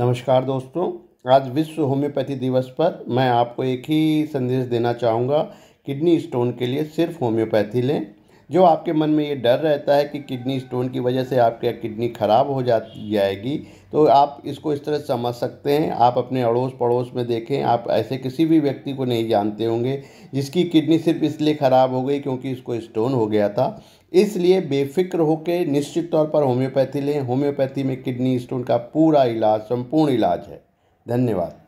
नमस्कार दोस्तों आज विश्व होम्योपैथी दिवस पर मैं आपको एक ही संदेश देना चाहूँगा किडनी स्टोन के लिए सिर्फ होम्योपैथी लें जो आपके मन में ये डर रहता है कि किडनी स्टोन की वजह से आपकी किडनी ख़राब हो जाती जाएगी तो आप इसको इस तरह समझ सकते हैं आप अपने अड़ोस पड़ोस में देखें आप ऐसे किसी भी व्यक्ति को नहीं जानते होंगे जिसकी किडनी सिर्फ इसलिए ख़राब हो गई क्योंकि इसको स्टोन हो गया था इसलिए बेफिक्र होकर निश्चित तौर पर होम्योपैथी लें होम्योपैथी में किडनी स्टोन का पूरा इलाज संपूर्ण इलाज है धन्यवाद